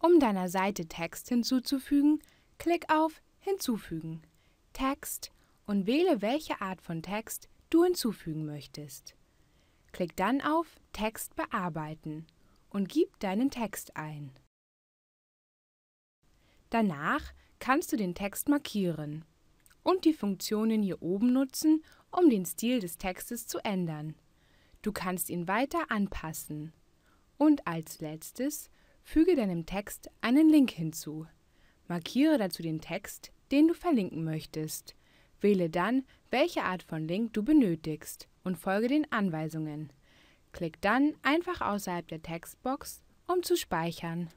Um deiner Seite Text hinzuzufügen, klick auf Hinzufügen, Text und wähle, welche Art von Text du hinzufügen möchtest. Klick dann auf Text bearbeiten und gib deinen Text ein. Danach kannst du den Text markieren und die Funktionen hier oben nutzen, um den Stil des Textes zu ändern. Du kannst ihn weiter anpassen. Und als letztes Füge deinem Text einen Link hinzu. Markiere dazu den Text, den du verlinken möchtest. Wähle dann, welche Art von Link du benötigst und folge den Anweisungen. Klick dann einfach außerhalb der Textbox, um zu speichern.